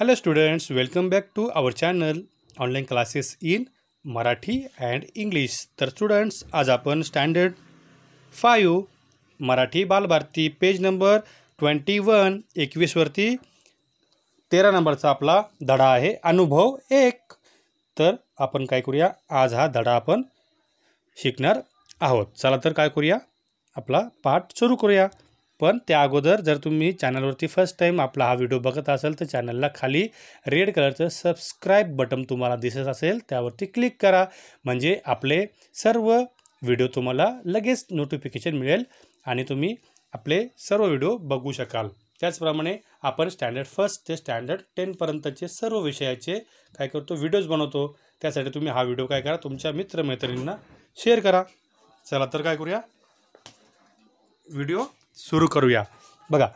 hello students welcome back to our channel online classes in Marathi and English तर students आज आपण standard five Marathi Balbharati page number twenty one एकवीसवरती तेरा नंबरचा आपला धडा आहे अनुभव एक तर आपण काय करूया आज हा धडा आपण शिकणार आहोत चला तर काय करूया आपला पाठ सुरू करूया पण त्या अगोदर जर तुम्ही चॅनलवरती फर्स्ट टाईम आपला हा व्हिडिओ बघत असाल तर चॅनलला खाली रेड कलरचं सबस्क्राईब बटन तुम्हाला दिसत असेल त्यावरती क्लिक करा म्हणजे आपले सर्व व्हिडिओ तुम्हाला लगेच नोटिफिकेशन मिळेल आणि तुम्ही आपले सर्व व्हिडिओ बघू शकाल त्याचप्रमाणे आपण स्टँडर्ड फर्स्ट ते स्टँडर्ड टेनपर्यंतचे सर्व विषयाचे काय करतो व्हिडिओज बनवतो त्यासाठी तुम्ही हा व्हिडिओ काय करा तुमच्या मित्रमैत्रिणींना शेअर करा चला तर काय करूया व्हिडिओ सुरू करूया बघा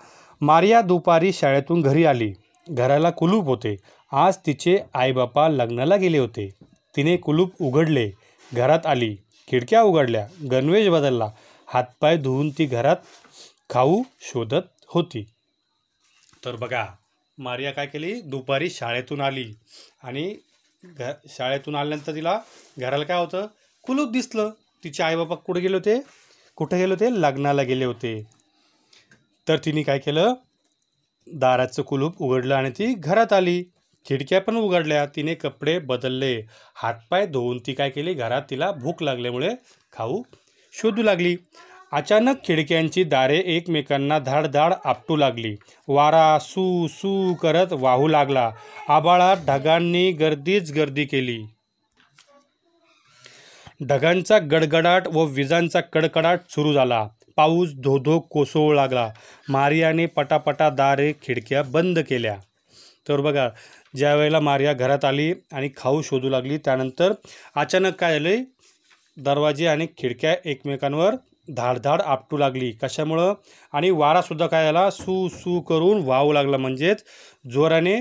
मारिया दुपारी शाळेतून घरी आली घराला कुलूप होते आज तिचे आईबापा लग्नाला गेले होते तिने कुलूप उघडले घरात आली खिडक्या उघडल्या गणवेश बदलला हातपाय धुवून ती घरात खाऊ शोधत होती तर बघा मारिया काय केली दुपारी शाळेतून आली आणि घ शाळेतून आल्यानंतर तिला घराला काय होतं कुलूप दिसलं तिचे आईबापा कुठे गेले होते कुठे गेले होते लग्नाला गेले होते तर तिने काय केलं दाराचं कुलूप उघडलं आणि ती घरात आली खिडक्या पण उघडल्या तिने कपडे बदलले हातपाय धुवून ती काय केली घरात तिला भूक लागल्यामुळे खाऊ शोधू लागली अचानक खिडक्यांची दारे एकमेकांना धाडधाड आपटू लागली वारा सू सू करत वाहू लागला आबाळात ढगांनी गर्दीच गर्दी केली ढगांचा गडगडाट व विजांचा कडकडाट सुरू झाला पाऊस धोधो कोसळू लागला मारियाने पटापटा दारे खिडक्या बंद केल्या तर बघा ज्या वेळेला मारिया घरात आली आणि खाऊ शोधू लागली त्यानंतर अचानक काय झाले दरवाजे आणि खिडक्या एकमेकांवर धाडधाड आपटू लागली कशामुळं आणि वारासुद्धा काय आला सू सू करून वाहू लागला म्हणजेच जोराने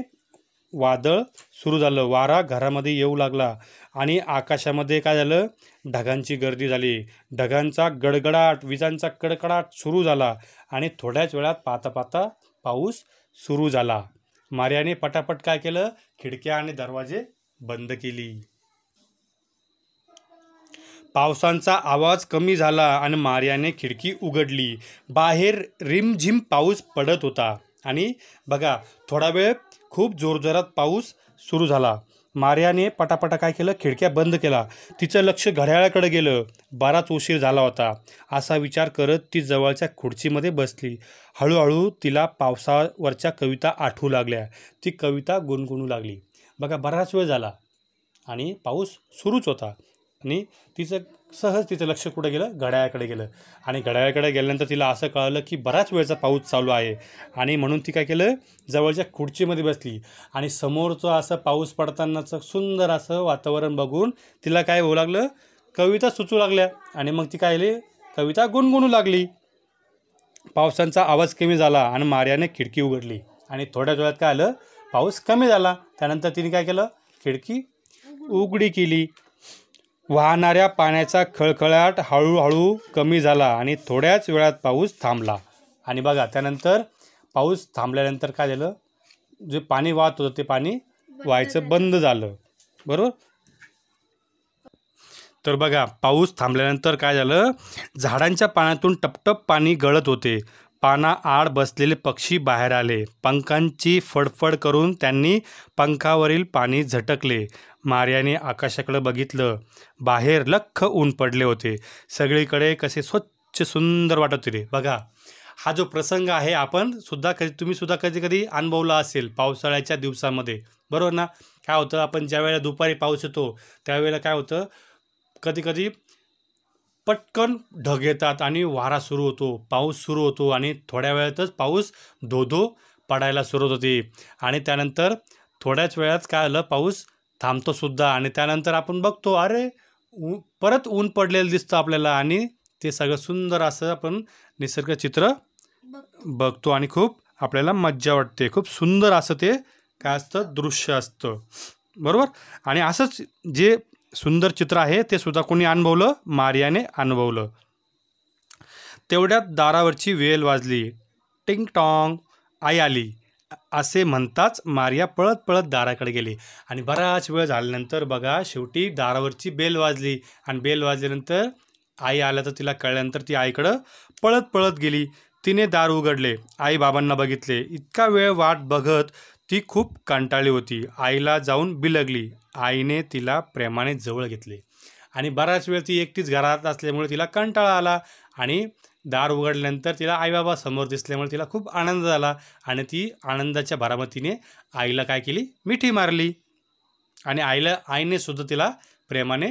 वादळ सुरू झालं वारा घरामध्ये येऊ लागला आणि आकाशामध्ये काय झालं ढगांची गर्दी झाली ढगांचा गडगडाट विजांचा कडकडाट सुरू झाला आणि थोड्याच वेळात पाता पाहता पाऊस सुरू झाला मार्याने पटापट काय केलं खिडक्या आणि दरवाजे बंद केली पावसांचा आवाज कमी झाला आणि मार्याने खिडकी उघडली बाहेर रिमझिम पाऊस पडत होता आणि बघा थोडा वेळ खूप जोरजोरात पाऊस सुरू झाला मार्याने पटापटा काय केलं खिडक्या बंद केला तिचं लक्ष घड्याळाकडे गेलं बराच उशीर झाला होता असा विचार करत ती जवळच्या खुर्चीमध्ये बसली हळूहळू तिला पावसावरच्या कविता आठवू लागल्या ती कविता गुणगुणू लागली बघा बराच वेळ झाला आणि पाऊस सुरूच होता आणि तिचं सहज तिचं लक्ष कुठं गेलं घड्याळाकडे गेलं आणि घड्याळाकडे गेल्यानंतर तिला असं कळलं की बराच वेळचा पाऊस चालू आहे आणि म्हणून ती काय केलं जवळच्या खुर्चीमध्ये बसली आणि समोरचं असं पाऊस पडतानाचं सुंदर असं वातावरण बघून तिला काय होऊ लागलं कविता सुचू लागल्या आणि मग ती काय कविता गुणगुणू लागली पावसांचा आवाज कमी झाला आणि मार्याने खिडकी उघडली आणि थोड्याच वेळात काय आलं पाऊस कमी झाला त्यानंतर तिने काय केलं खिडकी उघडी केली वाहणाऱ्या पाण्याचा खळखळाट हळूहळू कमी झाला आणि थोड्याच वेळात पाऊस थांबला आणि बघा त्यानंतर पाऊस थांबल्यानंतर काय झालं जे पाणी वाहत होतं ते पाणी व्हायचं बंद झालं बरोबर तर बघा पाऊस थांबल्यानंतर काय झालं झाडांच्या पाण्यातून टपटप पाणी गळत होते पाना आड बसलेले पक्षी बाहेर आले पंखांची फडफड करून त्यांनी पंखावरील पाणी झटकले मार्याने आकाशाकडं बघितलं बाहेर लख्ख ऊन पडले होते सगळीकडे कसे स्वच्छ सुंदर वाटत होते बघा हा जो प्रसंग आहे आपण सुद्धा कधी तुम्ही सुद्धा कधी कधी अनुभवला असेल पावसाळ्याच्या दिवसामध्ये बरोबर ना काय होतं आपण ज्या वेळेला दुपारी पाऊस येतो त्यावेळेला काय होतं कधी कधी पटकन ढग येतात आणि वारा सुरू होतो पाऊस सुरू होतो आणि थोड्या वेळातच पाऊस धो धो पडायला सुरुवात होती आणि त्यानंतर थोड्याच वेळात काय आलं पाऊस थांबतोसुद्धा आणि त्यानंतर आपण बघतो अरे ऊ परत ऊन पडलेलं दिसतं आपल्याला आणि ते सगळं सुंदर असं आपण निसर्ग चित्र बघतो आणि खूप आपल्याला मज्जा वाटते खूप सुंदर असं ते काय असतं दृश्य असतं बरोबर आणि असंच जे सुंदर चित्र आहे ते सुद्धा कोणी अनुभवलं मारियाने अनुभवलं तेवढ्यात दारावरची वेल वाजली टिंग टॉंग आई आली असे म्हणताच मारिया पळत पळत दाराकडे गेली आणि बराच वेळ झाल्यानंतर बघा शेवटी दारावरची बेल वाजली आणि बेल वाजल्यानंतर आई आल्या तर तिला कळल्यानंतर ती आईकडं पळत पळत गेली तिने दार उघडले आई बाबांना बघितले इतका वेळ वाट बघत ती खूप कंटाळी होती आईला जाऊन बिलगली आईने तिला प्रेमाने जवळ घेतले आणि बराच वेळ ती एकटीच घरात असल्यामुळे तिला कंटाळा आला आणि दार उघडल्यानंतर तिला आईबाबा समोर दिसल्यामुळे तिला खूप आनंद झाला आणि ती आनंदाच्या भारामतीने आईला काय केली मिठी मारली आणि आईला आईने सुद्धा तिला प्रेमाने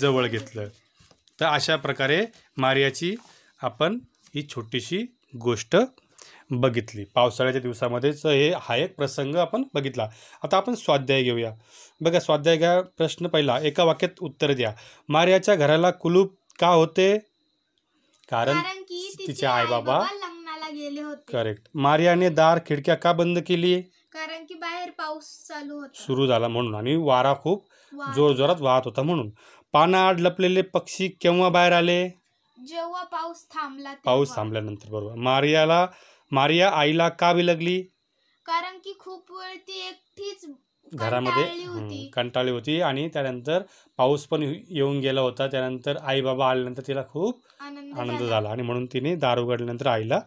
जवळ घेतलं तर अशा प्रकारे मारियाची आपण ही छोटीशी गोष्ट बघितली पावसाळ्याच्या दिवसामध्येच हे हा एक प्रसंग आपण बघितला आता आपण स्वाध्याय घेऊया बघा स्वाध्याय घ्या प्रश्न पहिला एका वाक्यात उत्तर द्या मारियाच्या घराला कुलूप का होते कारण की तिचे आई बाबा लग्नाला गेले होते करेक्ट मारियाने दार खिडक्या का बंद केली कारण की बाहेर पाऊस चालू होता सुरू झाला म्हणून आणि वारा खूप जोर जोरजोरात वाहत होता म्हणून पानाआड लपलेले पक्षी केव्हा बाहेर आले जेव्हा पाऊस थांबला पाऊस थांबल्यानंतर बरोबर मारियाला मारिया आईला का लागली कारण की खूप वेळ ती एकटीच घरामध्ये कंटाळली होती आणि त्यानंतर पाऊस पण येऊन गेला होता त्यानंतर आई बाबा आल्यानंतर तिला खूप आनंद झाला आणि म्हणून तिने दार उघडल्यानंतर आईला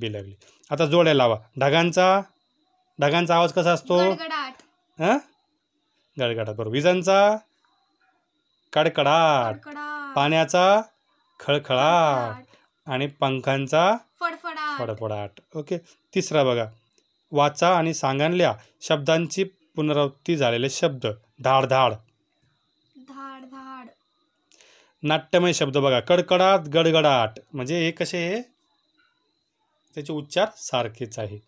बिलगली आता जोड्या लावा ढगांचा ढगांचा आवाज कसा असतो हां गडगडाट बरोबर विजांचा कडकडाट पाण्याचा खळखळाट आणि पंखांचा फडफडाट ओके तिसरा बघा वाचा आणि सांगानल्या शब्दांची पुनरावृत्ती झालेले शब्द धाड धाड नाट्यमय शब्द बघा कडकडाट गडगडाट म्हणजे हे कसे हे त्याचे उच्चार सारखेच आहे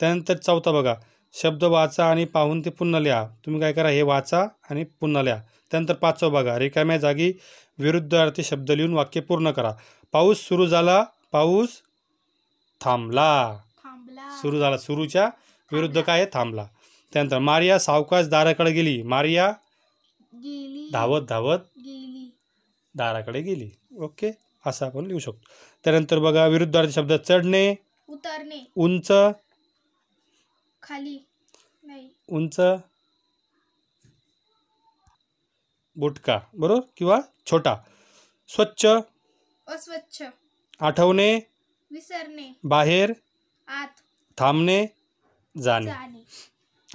त्यानंतर चौथा बघा शब्द वाचा आणि पाहून ते पुन्हा लिहा तुम्ही काय करा हे वाचा आणि पुन्हा लिहा त्यानंतर पाचवा बघा रिकाम्या जागी विरुद्धार्थी शब्द लिहून वाक्य पूर्ण करा पाऊस सुरू झाला पाऊस थांबला सुरू झाला सुरूच्या विरुद्ध काय थांबला त्यानंतर मारिया सावकाश दाराकडे गेली मारिया धावत धावत दाराकडे गेली ओके असं आपण लिहू शकतो त्यानंतर बघा विरुद्धार्थी शब्द चढणे उतरणे उंच खाली उंच बुटका बरोबर किंवा छोटा स्वच्छ अस्वच्छ आठवणे विसरणे बाहेर आत थांबणे जाणे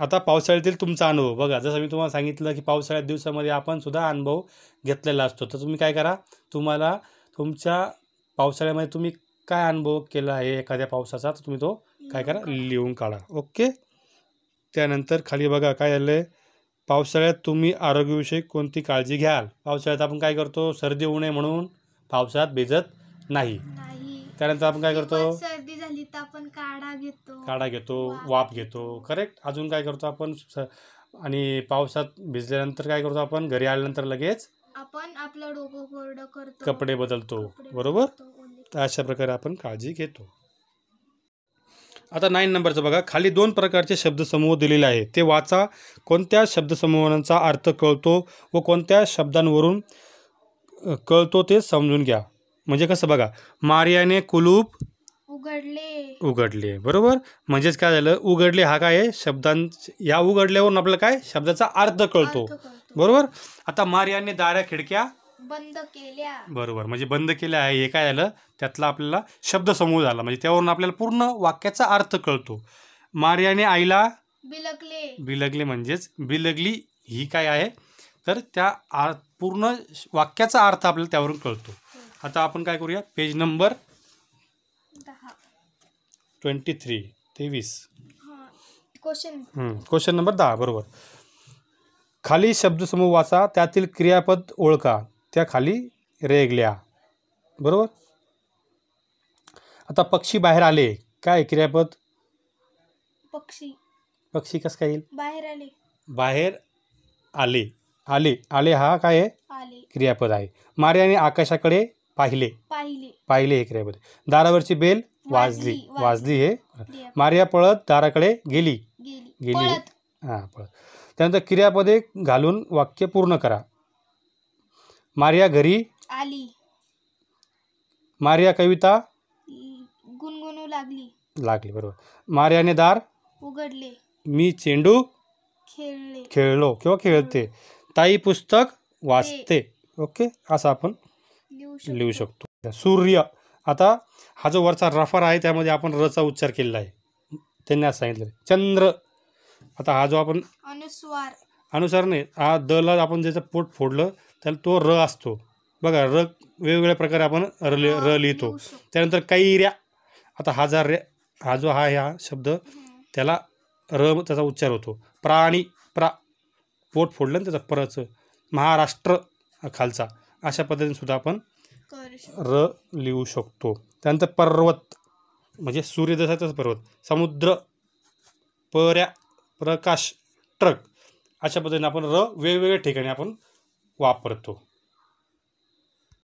आता पावसाळ्यातील तुमचा अनुभव बघा जसं मी तुम्हाला सांगितलं की पावसाळ्यात दिवसामध्ये आपण सुद्धा अनुभव घेतलेला असतो तर तुम्ही काय करा तुम्हाला तुमच्या पावसाळ्यामध्ये तुम्ही काय अनुभव केला आहे एखाद्या पावसाचा तर तुम्ही तो काय करा लिहून काढा ओके त्यानंतर खाली बघा काय झालं आहे पावसाळ्यात तुम्ही आरोग्यविषयी कोणती काळजी घ्याल पावसाळ्यात आपण काय करतो सर्दी होऊ नये म्हणून पावसाळ्यात भिजत नाही त्यानंतर आपण काय करतो सर्दी झाली तर आपण काढा घेतो काढा घेतो वाफ घेतो करेक्ट अजून काय करतो आपण आणि पावसात भिजल्यानंतर काय करतो आपण घरी आल्यानंतर लगेच आपण आपलं डोकं कोरडं करतो कपडे बदलतो बरोबर तर अशा प्रकारे आपण काळजी घेतो आता नाईन नंबरचं बघा खाली दोन प्रकारचे शब्दसमूह दिलेले आहे ते वाचा कोणत्या शब्दसमूहांचा अर्थ कळतो व कोणत्या शब्दांवरून कळतो ते समजून घ्या म्हणजे कसं बघा मारियाने कुलूप उघडले उघडले बरोबर म्हणजेच काय झालं उघडले हा काय आहे शब्दां या उघडल्यावरून आपलं काय शब्दाचा अर्थ कळतो बरोबर आता मारियाने दाऱ्या खिडक्या बंद केल्या बरोबर म्हणजे बंद केल्या आहे हे काय झालं त्यातला आपल्याला शब्द समूह झाला म्हणजे त्यावरून आपल्याला पूर्ण वाक्याचा अर्थ कळतो मारियाने आईला बिलगले बिलगले म्हणजेच बिलगली ही काय आहे तर त्या पूर्ण वाक्याचा अर्थ आपल्याला त्यावरून कळतो आता आपण काय करूया पेज नंबर ट्वेंटी थ्री तेवीस क्वेश्चन क्वेश्चन नंबर दहा बरोबर खाली शब्दसमूह वाचा त्यातील क्रियापद ओळखा त्या खाली रेगल्या बरोबर आता पक्षी बाहेर आले काय क्रियापद पक्षी पक्षी कसं काय येईल बाहेर आले बाहेर आले आले आले हा काय आहे क्रियापद आहे मारे आणि आकाशाकडे पाहिले पाहिले पाहिले हे क्रियामध्ये दारावरची बेल वाजली वाजली, हे मारिया पळत दाराकडे गेली गेली हा पळत त्यानंतर क्रियापदे घालून वाक्य पूर्ण करा मारिया घरी आली मारिया कविता गुणगुणू लागली लागली बरोबर मारियाने दार उघडले मी चेंडू खेळले खेळलो किंवा खेळते ताई पुस्तक वाचते ओके असं आपण लिहू शकतो सूर्य आता हा जो वरचा रफार आहे त्यामध्ये आपण रचा उच्चार केलेला आहे त्यांनी असं सांगितलं चंद्र आता हा जो आपण अनुस्वार अनुसार नाही हा दला आपण ज्याचं पोट फोडलं त्याला तो र असतो बघा र वेगवेगळ्या प्रकारे आपण र र लिहितो त्यानंतर कैऱ्या आता हा जा हा जो हा हा शब्द त्याला र त्याचा उच्चार होतो प्राणी प्रा पोट फोडलं आणि त्याचा परच महाराष्ट्र खालचा अशा पद्धतीने सुद्धा आपण र लिहू शकतो त्यानंतर पर्वत म्हणजे सूर्यदशाचाच पर्वत समुद्र पर्या प्रकाश ट्रक अशा पद्धतीने आपण र वेगवेगळ्या ठिकाणी आपण वापरतो